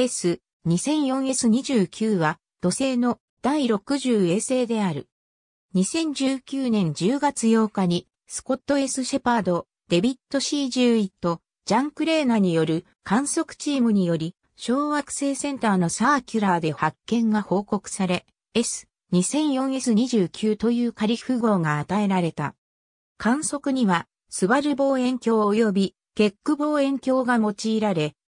S、2004S29 は土星の第60衛星である。2019年10月8日にスコット・ S・ シェパード、デビット・ C11 とジャン・クレーナによる観測チームにより小惑星センターのサーキュラーで発見が報告され S、2004S29 という仮符号が与えられた。観測にはスバル望遠鏡及びケック望遠鏡が用いられ、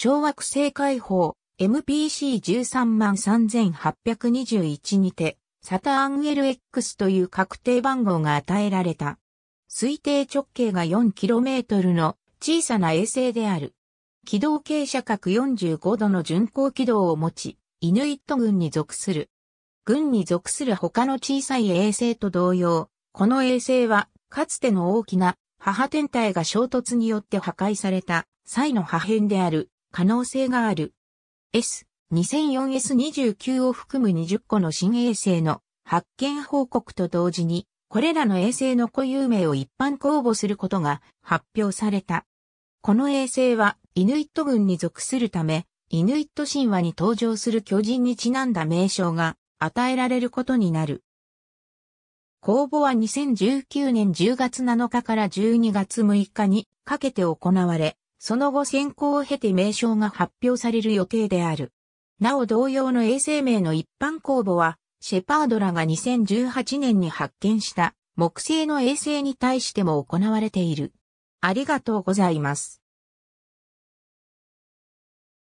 小惑星解放 MPC13 万3821にて、サターン LX という確定番号が与えられた。推定直径が 4km の小さな衛星である。軌道傾斜角45度の巡航軌道を持ち、イヌイット軍に属する。軍に属する他の小さい衛星と同様、この衛星は、かつての大きな母天体が衝突によって破壊された際の破片である可能性がある。S、2004S29 を含む20個の新衛星の発見報告と同時に、これらの衛星の固有名を一般公募することが発表された。この衛星は、イヌイット軍に属するため、イヌイット神話に登場する巨人にちなんだ名称が与えられることになる。公募は2019年10月7日から12月6日にかけて行われ、その後選考を経て名称が発表される予定である。なお同様の衛星名の一般公募は、シェパードらが2018年に発見した木星の衛星に対しても行われている。ありがとうございます。